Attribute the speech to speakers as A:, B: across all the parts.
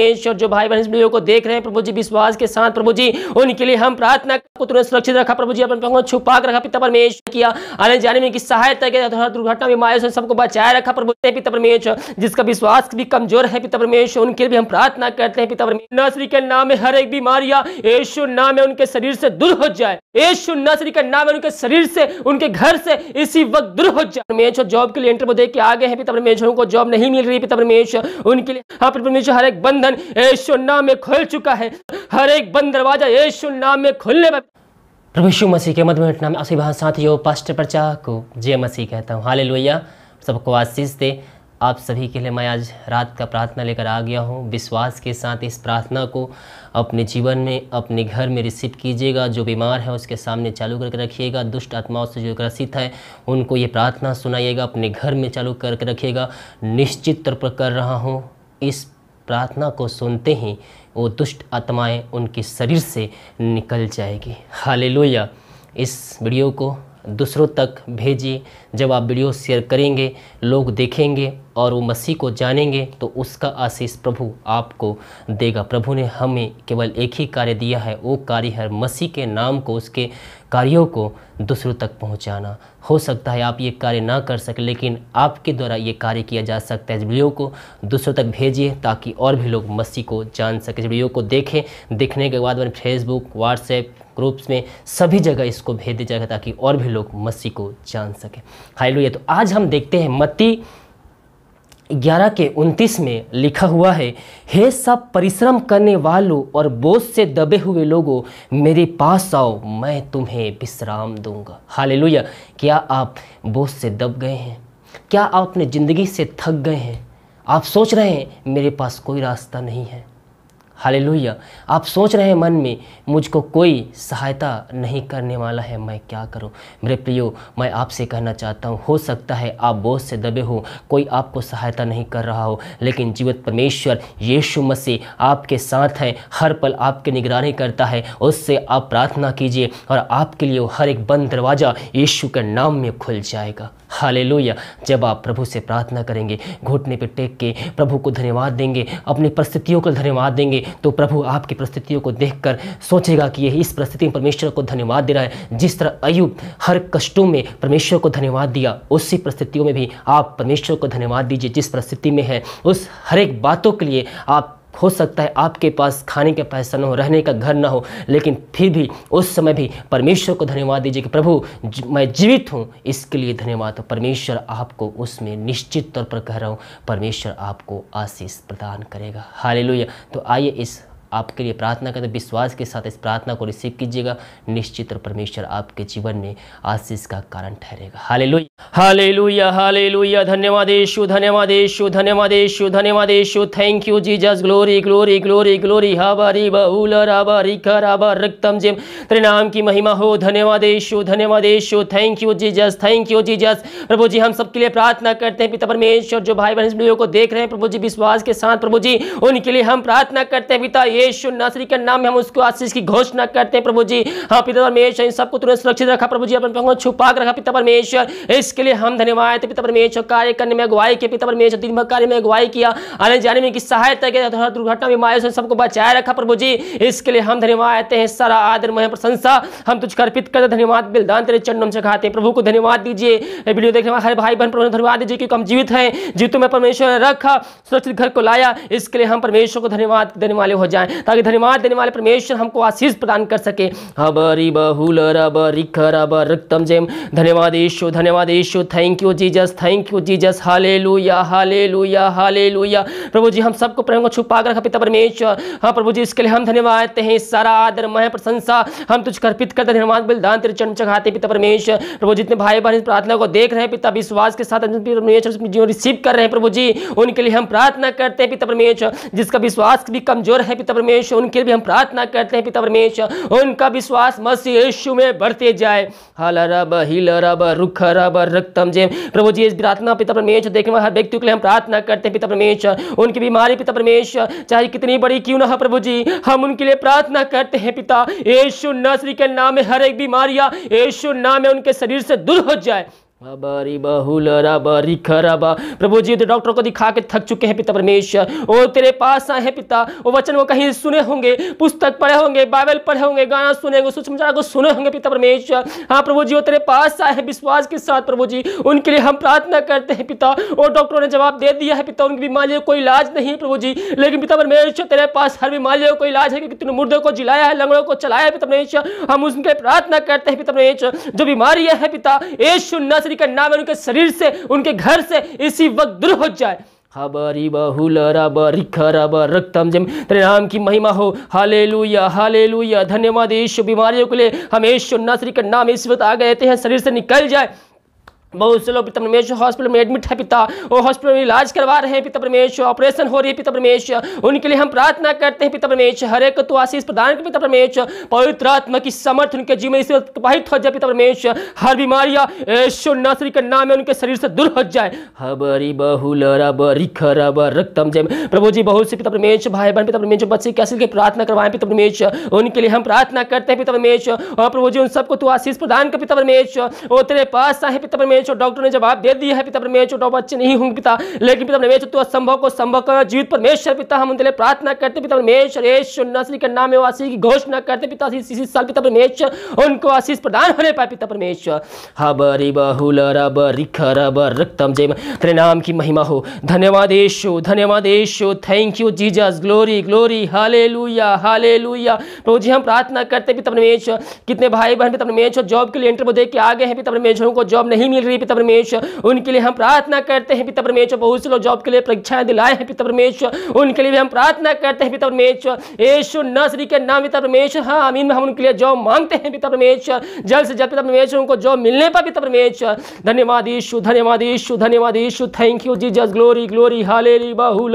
A: देश और जो भाई बहन इस वीडियो को देख रहे हैं प्रभु जी विश्वास के साथ प्रभु जी उनके लिए हम प्रार्थना को तुरंत सुरक्षित रखा प्रभु जी अपने छुपा कर रखा पिता परमेश्वर किया आने जाने में की सहायता किया हर दुर्घटना में मायूस सबको बचाए रखा प्रभु पिता परमेश्वर जिसका विश्वास भी कमजोर है पिता परमेश्वर उनके लिए हम प्रार्थना करते हैं पिता परमेश्वर नर्सरी के नाम में हर एक बीमारियां यशु नाम में उनके शरीर से दूर हो जाए यशु नर्सरी के नाम उनके शरीर से उनके घर से इसी वक्त दूर हो जाए परमेश्वर जॉब के लिए इंटरव्यू दे के आगे हैं पिता परमेश्वर को जॉब नहीं मिल रही पिता परमेश्वर उनके लिए हाँ परमेश्वर हर एक बंधन बंधन यीशु नाम में खुल चुका है हर एक बंद दरवाजा यीशु नाम में खुलने में
B: प्रभु मसीह के मधुमेट नाम असी भाषा साथियों पास्टर प्रचा को जय मसीह कहता हूँ हाल लोहिया सबको आशीष दे आप सभी के लिए मैं आज रात का प्रार्थना लेकर आ गया हूँ विश्वास के साथ इस प्रार्थना को अपने जीवन में अपने घर में रिसीव कीजिएगा जो बीमार है उसके सामने चालू करके रखिएगा दुष्ट आत्माओं से जो ग्रसित है उनको ये प्रार्थना सुनाइएगा अपने घर में चालू करके रखिएगा निश्चित तौर पर कर रहा हूँ इस प्रार्थना को सुनते ही वो दुष्ट आत्माएं उनके शरीर से निकल जाएगी हालेलुया इस वीडियो को दूसरों तक भेजिए जब आप वीडियो शेयर करेंगे लोग देखेंगे और वो मसीह को जानेंगे तो उसका आशीष प्रभु आपको देगा प्रभु ने हमें केवल एक ही कार्य दिया है वो कार्य है मसीह के नाम को उसके कार्यों को दूसरों तक पहुंचाना हो सकता है आप ये कार्य ना कर सकें लेकिन आपके द्वारा ये कार्य किया जा सकता है वीडियो को दूसरों तक भेजिए ताकि और भी लोग मस्सी को जान सकें वीडियो को देखें देखने के बाद मैंने फेसबुक व्हाट्सएप ग्रुप्स में सभी जगह इसको भेज दिया जाएगा ताकि और भी लोग मस्सी को जान सकें हाई तो आज हम देखते हैं मत्ती ग्यारह के उनतीस में लिखा हुआ है हे सब परिश्रम करने वालों और बोझ से दबे हुए लोगों मेरे पास आओ मैं तुम्हें विश्राम दूंगा हाल क्या आप बोझ से दब गए हैं क्या आप अपने ज़िंदगी से थक गए हैं आप सोच रहे हैं मेरे पास कोई रास्ता नहीं है लोहिया आप सोच रहे हैं मन में मुझको कोई सहायता नहीं करने वाला है मैं क्या करूं मेरे प्रियो मैं आपसे कहना चाहता हूं हो सकता है आप बोझ से दबे हो कोई आपको सहायता नहीं कर रहा हो लेकिन जीवित परमेश्वर यीशु मसीह आपके साथ हैं हर पल आपकी निगरानी करता है उससे आप प्रार्थना कीजिए और आपके लिए हर एक बंद दरवाज़ा यीशु के नाम में खुल जाएगा हाले जब आप प्रभु से प्रार्थना करेंगे घुटने पर टेक के प्रभु को धन्यवाद देंगे अपनी परिस्थितियों को धन्यवाद देंगे तो प्रभु आपकी परिस्थितियों को कर सोचेगा कि यही इस परिस्थिति में परमेश्वर को धन्यवाद दे रहा है जिस तरह अयुब हर कष्टों में परमेश्वर को धन्यवाद दिया उसी परिस्थितियों में भी आप परमेश्वर को धन्यवाद दीजिए जिस परिस्थिति में है उस हर एक बातों के लिए आप हो सकता है आपके पास खाने का पैसा न हो रहने का घर ना हो लेकिन फिर भी उस समय भी परमेश्वर को धन्यवाद दीजिए कि प्रभु मैं जीवित हूँ इसके लिए धन्यवाद हो तो परमेश्वर आपको उसमें निश्चित तौर पर कह रहा हूँ परमेश्वर आपको आशीष प्रदान करेगा हाल तो आइए इस आपके लिए प्रार्थना करते विश्वास के साथ इस प्रार्थना को रिसीव कीजिएगा निश्चित और परमेश्वर आपके जीवन में आशीष का कारण ठहरेगा हाले
A: हालेलुया हालेलुया धन्यवाद यीशु धन्यवाद यीशु धन्यवाद यीशु धन्यवाद Yeshu thank you Jesus glory glory glory glory हाबारी बहुल राबा रिखा राबा रक्तम जिम त्रिनाम की महिमा हो धन्यवाद यीशु धन्यवाद Yeshu thank you Jesus thank you Jesus प्रभु जी हम सबके लिए प्रार्थना करते हैं पिता परमेश्वर जो भाई बहन को देख रहे हैं प्रभु जी विश्वास के साथ प्रभु जी उनके लिए हम प्रार्थना करते हैं पिता ये यीशु नासरी के नाम में हम उसको आशीष की घोषणा करते हैं प्रभु जी हाँ पिता परमेश्वर इन सबको तुरंत सुरक्षित रखा प्रभु जी अपने पंखों छुपा रखा पिता परमेश्वर इसके लिए हम धन्यवाद थे पिता परमेश्वर कार्य करने में अगुवाई किया पिता परमेश्वर दिन भर कार्य में अगुवाई किया आने जाने में की सहायता की हर दुर्घटना बीमारी से सबको बचाए रखा प्रभु जी इसके लिए हम धन्यवाद आते हैं सारा आदर मह प्रशंसा हम तुझको अर्पित करते धन्यवाद बिलदान तेरे चरणों से खाते प्रभु को धन्यवाद दीजिए वीडियो देखने वाले हर भाई बहन प्रभु धन्यवाद दीजिए क्योंकि हम जीवित हैं जीवित में परमेश्वर ने रखा सुरक्षित घर को लाया इसके लिए हम परमेश्वर को धन्यवाद देने वाले हो जाए ताकि धन्यवाद देने वाले परमेश्वर हमको आशीष प्रदान कर सके हब रिब हुल रब रिख रब रिक्तम जेम धन्यवाद यीशु धन्यवाद Yeshu thank you Jesus thank you Jesus hallelujah हाले लुया हाले लुया प्रभु जी हम सबको प्रेम को छुपा कर पिता परमेश्वर हाँ प्रभु जी इसके लिए हम धन्यवाद देते हैं सारा आदर मह प्रशंसा हम तुझ अर्पित करते धन्यवाद बलिदान तेरे चरण चढ़ाते पिता परमेश्वर प्रभु जितने भाई बहन इस प्रार्थना को देख रहे हैं पिता विश्वास के साथ परमेश्वर जो रिसीव कर रहे हैं प्रभु जी उनके लिए हम प्रार्थना करते हैं पिता परमेश्वर जिसका विश्वास भी कमजोर है पिता परमेश्वर उनके भी हम प्रार्थना करते हैं पिता परमेश्वर उनका विश्वास मसीह यीशु में बढ़ते जाए हल रब हिल रब रुख रब रक्तम जय प्रभु जी इस प्रार्थना पिता परमेश्वर देखने हर व्यक्ति के लिए हम प्रार्थना करते हैं पिता परमेश्वर उनकी बीमारी पिता परमेश्वर चाहे कितनी बड़ी क्यों ना प्रभु जी हम उनके लिए प्रार्थना करते हैं पिता यीशु नसरी के नाम में हर एक बीमारियां यीशु नाम में उनके शरीर से दूर हो जाए बारी बहुल बारी खरब प्रभु जी तो डॉक्टर को दिखा के थक चुके हैं पिता परमेश्वर ओ तेरे पास आए हैं पिता वो वचन वो कहीं सुने होंगे पुस्तक पढ़े होंगे बाइबल पढ़े होंगे गाना सुनेंगे सुषमाचार को सुने होंगे पिता परमेश्वर हाँ प्रभु जी वो तेरे पास आए हैं विश्वास के साथ प्रभु जी उनके लिए हम प्रार्थना करते हैं पिता और डॉक्टरों ने जवाब दे दिया है पिता उनकी बीमारियों कोई इलाज नहीं है प्रभु जी लेकिन पिता परमेश्वर तेरे पास हर बीमारियों को इलाज है क्योंकि मुर्दे को जिलाया है लंगड़ों को चलाया है पिता परमेश्वर हम उनके प्रार्थना करते हैं पिता परमेश्वर जो बीमारियाँ हैं पिता ये सुनना मसीह का नाम उनके शरीर से उनके घर से इसी वक्त दूर हो जाए हबरी बहुल रब रिख रक्तम जम तेरे नाम की महिमा हो हाले लुया हाले लुया धन्यवाद ईश्व बीमारियों के लिए हमेशा नासरी का नाम इस वक्त आ गए हैं शरीर से निकल जाए बहुत से लोग पिता परमेश्वर हॉस्पिटल में एडमिट है पिता वो हॉस्पिटल में इलाज करवा रहे हैं पिता परमेश्वर ऑपरेशन हो रही है पिता परमेश्वर उनके लिए हम प्रार्थना करते हैं पिता परमेश्वर हर एक तो आशीष प्रदान कर पिता परमेश्वर पवित्र आत्मा की समर्थ उनके जीवन से प्रभावित हो जाए पिता परमेश्वर हर बीमारियां ऐश्वर नासरी के नाम में उनके शरीर से दूर हो जाए हबरी बहुल रिख रब रक्तम जय प्रभु जी बहुत से पिता परमेश्वर भाई बहन पिता परमेश्वर बच्चे कैसे के प्रार्थना करवाएं पिता परमेश्वर उनके लिए हम प्रार्थना करते हैं पिता परमेश्वर और प्रभु जी उन सबको तो आशीष प्रदान कर पिता परमेश्वर वो तेरे पास आए पिता परमेश्वर मेचो डॉक्टर ने जवाब दे दिया है पिता परमेश्वर तो अच्छे नहीं होंगे पिता लेकिन पिता परमेश्वर तू तो असंभव को संभव कर जीवित परमेश्वर पिता हम उनके लिए प्रार्थना करते पिता परमेश्वर यीशु नसरी के नाम वासी की घोषणा करते पिता इसी साल पिता परमेश्वर उनको आशीष प्रदान होने पाए पिता परमेश्वर
B: हबरी बहुल रब रिख रब रक्तम जय
A: तेरे नाम की महिमा हो धन्यवाद यीशु धन्यवाद Yeshu thank you Jesus glory glory hallelujah हाले लुया प्रभु जी हम प्रार्थना करते पिता परमेश्वर कितने भाई बहन पिता परमेश्वर जॉब के लिए इंटरव्यू दे के आ गए हैं पिता परमेश्वर को जॉब नहीं मिल लिए पिता परमेश उनके लिए हम प्रार्थना करते हैं पिता परमेश बहुत से लोग जॉब के लिए परीक्षाएं दिलाए हैं पिता परमेश उनके लिए भी हम प्रार्थना करते हैं पिता परमेश यशु न के नाम पिता परमेश हाँ अमीन हम उनके लिए जॉब मांगते हैं पिता परमेश जल्द से जल्द पिता परमेश उनको जॉब मिलने पर पिता परमेश धन्यवाद ईशु धन्यवाद ईशु धन्यवाद ईशु थैंक यू जी जस ग्लोरी ग्लोरी हाले बाहू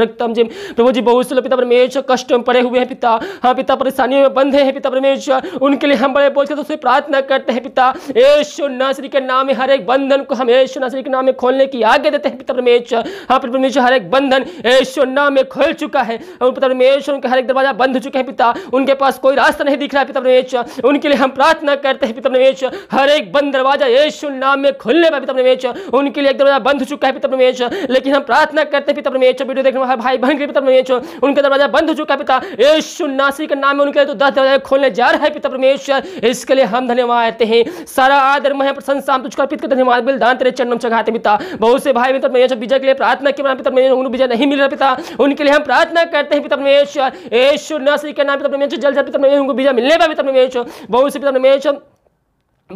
A: रक्तम जिम प्रभु जी बहुत से लोग पिता परमेश कष्ट में पड़े हुए हैं पिता हाँ पिता परेशानियों में बंधे हैं पिता परमेश उनके लिए हम बड़े बोझ के तो प्रार्थना करते हैं पिता यीशु नसरी के नाम में हर एक बंधन को हम यीशु नासरी के नाम में खोलने की आज्ञा देते हैं पिता परमेश्वर हाँ पिता परमेश्वर हर एक बंधन यीशु नाम में खोल चुका है और पिता परमेश्वर उनके हर एक दरवाजा बंद हो चुके हैं पिता उनके पास कोई रास्ता नहीं दिख रहा है पिता परमेश्वर उनके लिए हम प्रार्थना करते हैं पिता परमेश्वर हर एक बंद दरवाजा यशु नाम में खुलने पर पिता परमेश्वर उनके लिए एक दरवाजा बंद हो चुका है पिता परमेश्वर लेकिन हम प्रार्थना करते हैं पिता परमेश्वर वीडियो देखने वाले भाई बहन के पिता परमेश्वर उनका दरवाजा बंद हो चुका है पिता यशु नासी के नाम में उनके लिए तो दस दरवाजे खोलने जा रहा है पिता परमेश्वर इसके लिए हम धन्यवाद हैं सारा आदर मह प्रशंसा भगवान शाम तुझको अर्पित करते हैं हमारे बिल दान तेरे चरणम चढ़ाते पिता बहुत से भाई मित्र मैं विजय के लिए प्रार्थना के पिता मैं उन्हें विजय नहीं मिल रहा पिता उनके लिए हम प्रार्थना करते हैं पिता परमेश्वर ऐश्वर्य नसरी के नाम पिता परमेश्वर जल जल पिता मैं उनको विजय मिलने पर पिता परमेश्वर बहुत से पिता परमेश्वर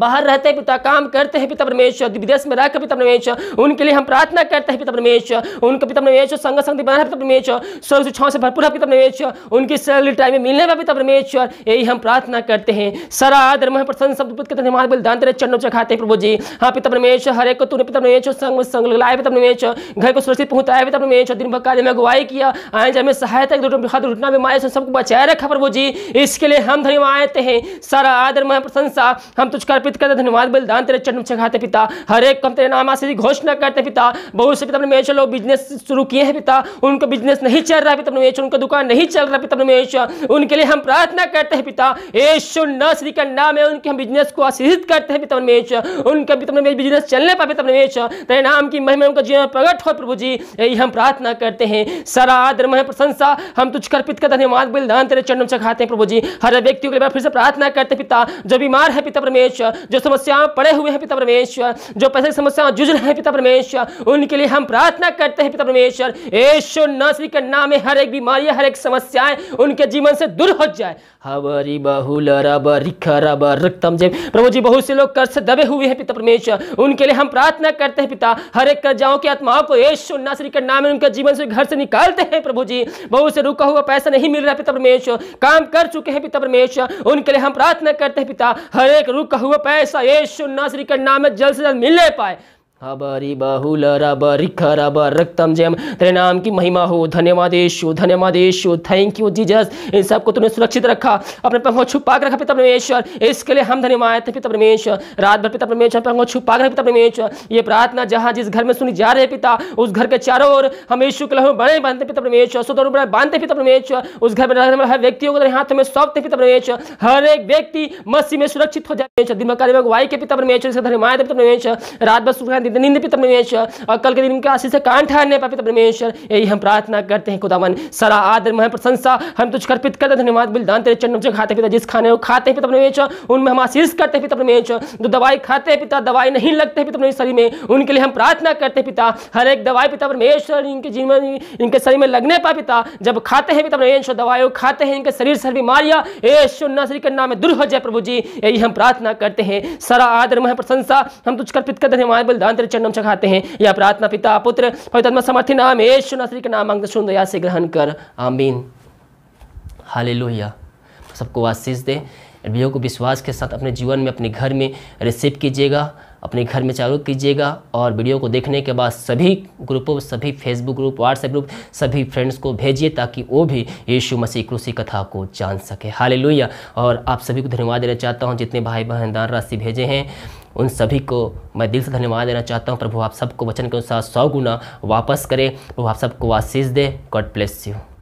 A: बाहर रहते हैं पिता काम करते हैं पिता परमेश्वर विदेश में रहकर पिता परमेश्वर उनके लिए हम प्रार्थना करते हैं पिता परमेश्वर उनके पिता परमेश्वर संग संग बना पिता परमेश्वर सौ स्वर्ग इच्छाओं से भरपूर है पिता परमेश्वर उनकी सैलरी टाइम में मिलने वाला पिता परमेश्वर यही हम प्रार्थना करते हैं सरा आदर मह प्रसन्न शब्द के धन्यवाद बोल दान तेरे चरणों चखाते हैं प्रभु जी हाँ पिता परमेश्वर हर एक को तूने पिता परमेश्वर संग संग लाया पिता परमेश्वर घर को सुरक्षित पहुंचाया पिता परमेश्वर दिन भर कार्य में अगुवाई किया आए जब हमें सहायता दुर्घटना में माया सबको बचाए रखा प्रभु जी इसके लिए हम धन्यवाद हैं सारा आदर मह प्रशंसा हम तुझकर अर्पित करते धन्यवाद बलिदान तेरे चरण से खाते पिता हर एक कम तेरे नाम आशीष घोषणा करते पिता बहुत से पिता अपने लोग बिजनेस शुरू किए हैं पिता उनको बिजनेस नहीं चल रहा है पिता अपने उनका दुकान नहीं चल रहा पिता अपने उनके लिए हम प्रार्थना करते हैं पिता यीशु नसरी का नाम है उनके हम बिजनेस को आशीषित करते हैं पिता अपने उनका पिता अपने बिजनेस चलने पा पिता अपने तेरे नाम की महिमा उनका जीवन प्रकट हो प्रभु जी यही हम प्रार्थना करते हैं सारा आदर मह प्रशंसा हम तुझ अर्पित का धन्यवाद बलिदान तेरे चरण से खाते हैं प्रभु जी हर व्यक्ति के लिए फिर से प्रार्थना करते पिता जो बीमार है पिता परमेश्वर जो समस्याओं पड़े हुए हैं पिता परमेश्वर जो पैसे की समस्या जूझ रहे हैं पिता परमेश्वर उनके लिए हम प्रार्थना करते हैं पिता परमेश्वर यीशु नासरी के नाम में हर एक बीमारी हर एक समस्याएं उनके जीवन से दूर हो जाए हवरी बहुल रब रिख रब रक्तम जय प्रभु जी बहुत से लोग कर से दबे हुए हैं पिता परमेश्वर उनके लिए हम प्रार्थना करते हैं पिता हर एक कर्जाओं की आत्माओं को यीशु नासरी के नाम में उनके जीवन से घर से निकालते हैं प्रभु जी बहुत से रुका हुआ पैसा नहीं मिल रहा पिता परमेश्वर काम कर चुके हैं पिता परमेश्वर उनके लिए हम प्रार्थना करते हैं पिता हर एक रुका हुआ पैसा यीशु नासरी के नाम है जल्द से जल्द मिलने पाए हबरी बहुल रब रिख रब रक्तम जयम तेरे नाम की महिमा हो धन्यवाद यीशु धन्यवाद यीशु थैंक यू जीजस इन सबको तूने सुरक्षित रखा अपने पंखों छुपा कर रखा पिता परमेश्वर इसके लिए हम धन्यवाद थे पिता परमेश्वर रात भर पिता परमेश्वर पंखों छुपा कर पिता परमेश्वर ये प्रार्थना जहाँ जिस घर में सुनी जा रहे पिता उस घर के चारों ओर हम यीशु के लहू बड़े बांधते पिता परमेश्वर सुधर बड़े बांधते पिता परमेश्वर उस घर में रहने वाले हर व्यक्तियों को तेरे हाथ में सौंपते पिता परमेश्वर हर एक व्यक्ति मसीह में सुरक्षित हो जाए दिन में कार्य वाई के पिता परमेश्वर इसका धन्यवाद पिता परमेश्वर रात भर सुख परमेश्वर और कल के दिन आशीष से पापित परमेश्वर यही हम प्रार्थना करते हैं खुदावन सारा आदर मह प्रशंसा हम तुझ अर्पित करते धन्यवाद बलिदान तेरे से खाते पिता जिस खाने को खाते हैं पिता परमेश्वर उनमें हम आशीष करते पिता परमेश्वर जो दवाई खाते हैं पिता दवाई नहीं लगते पिता परमेश्वर शरीर में उनके लिए हम प्रार्थना करते पिता हर एक दवाई पिता परमेश्वर इनके जीवन इनके शरीर में लगने पा पिता जब खाते हैं पिता परमेश्वर खाते हैं इनके शरीर से बीमारियां के नाम में प्रभु जी यही हम प्रार्थना करते हैं आदर मह प्रशंसा हम तुझ अर्पित कर धन्यवाद बलिदान मंत्र चन्नम चखाते हैं या प्रार्थना पिता पुत्र पवित्र समर्थी नाम यीशु नसरी के नाम अंग सुन दया से ग्रहण कर
B: आमीन हालेलुया सबको आशीष दे वीडियो को विश्वास के साथ अपने जीवन में अपने घर में रिसीव कीजिएगा अपने घर में चालू कीजिएगा और वीडियो को देखने के बाद सभी ग्रुपों सभी फेसबुक ग्रुप व्हाट्सएप ग्रुप सभी फ्रेंड्स को भेजिए ताकि वो भी यीशु मसीह क्रूसी कथा को जान सके हालेलुया और आप सभी को धन्यवाद देना चाहता हूँ जितने भाई बहन दान राशि भेजे हैं उन सभी को मैं दिल से धन्यवाद देना चाहता हूँ प्रभु आप
A: सबको वचन के अनुसार सौ गुना वापस करें प्रभु आप सबको आशीष दे गॉड ब्लेस यू